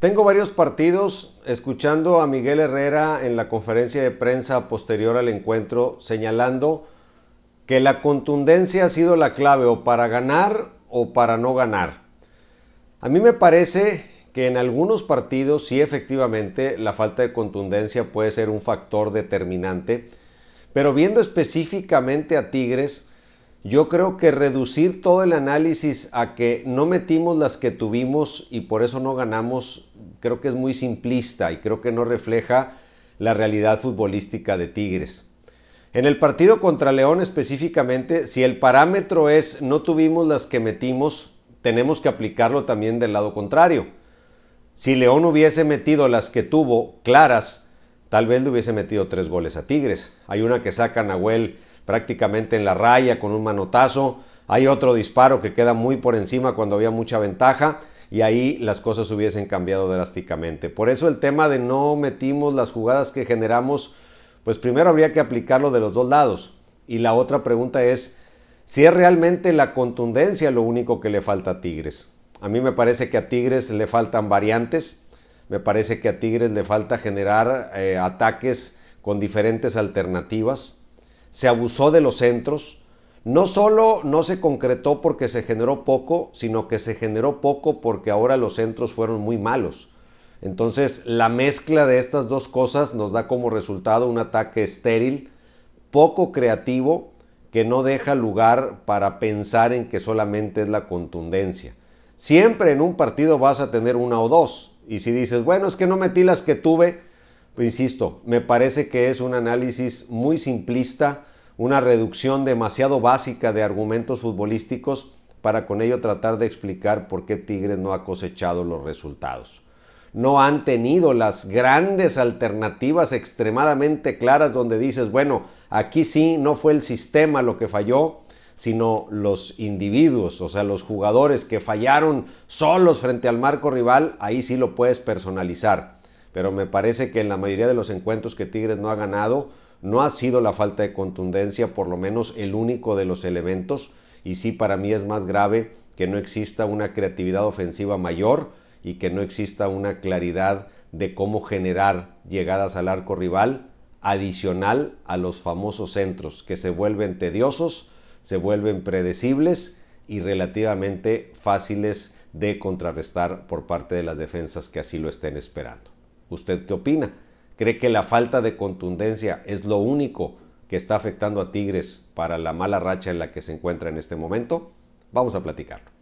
Tengo varios partidos escuchando a Miguel Herrera en la conferencia de prensa posterior al encuentro señalando que la contundencia ha sido la clave o para ganar o para no ganar. A mí me parece que en algunos partidos sí efectivamente la falta de contundencia puede ser un factor determinante, pero viendo específicamente a Tigres, yo creo que reducir todo el análisis a que no metimos las que tuvimos y por eso no ganamos, creo que es muy simplista y creo que no refleja la realidad futbolística de Tigres. En el partido contra León específicamente, si el parámetro es no tuvimos las que metimos, tenemos que aplicarlo también del lado contrario. Si León hubiese metido las que tuvo claras, tal vez le hubiese metido tres goles a Tigres. Hay una que saca Nahuel prácticamente en la raya con un manotazo. Hay otro disparo que queda muy por encima cuando había mucha ventaja y ahí las cosas hubiesen cambiado drásticamente. Por eso el tema de no metimos las jugadas que generamos, pues primero habría que aplicarlo de los dos lados. Y la otra pregunta es si es realmente la contundencia lo único que le falta a Tigres. A mí me parece que a Tigres le faltan variantes, me parece que a Tigres le falta generar eh, ataques con diferentes alternativas se abusó de los centros. No solo no se concretó porque se generó poco, sino que se generó poco porque ahora los centros fueron muy malos. Entonces la mezcla de estas dos cosas nos da como resultado un ataque estéril, poco creativo, que no deja lugar para pensar en que solamente es la contundencia. Siempre en un partido vas a tener una o dos. Y si dices, bueno, es que no metí las que tuve, pues insisto, me parece que es un análisis muy simplista, una reducción demasiado básica de argumentos futbolísticos para con ello tratar de explicar por qué Tigres no ha cosechado los resultados. No han tenido las grandes alternativas extremadamente claras donde dices, bueno, aquí sí no fue el sistema lo que falló, sino los individuos, o sea, los jugadores que fallaron solos frente al marco rival, ahí sí lo puedes personalizar pero me parece que en la mayoría de los encuentros que Tigres no ha ganado, no ha sido la falta de contundencia, por lo menos el único de los elementos, y sí para mí es más grave que no exista una creatividad ofensiva mayor y que no exista una claridad de cómo generar llegadas al arco rival adicional a los famosos centros, que se vuelven tediosos, se vuelven predecibles y relativamente fáciles de contrarrestar por parte de las defensas que así lo estén esperando. ¿Usted qué opina? ¿Cree que la falta de contundencia es lo único que está afectando a Tigres para la mala racha en la que se encuentra en este momento? Vamos a platicarlo.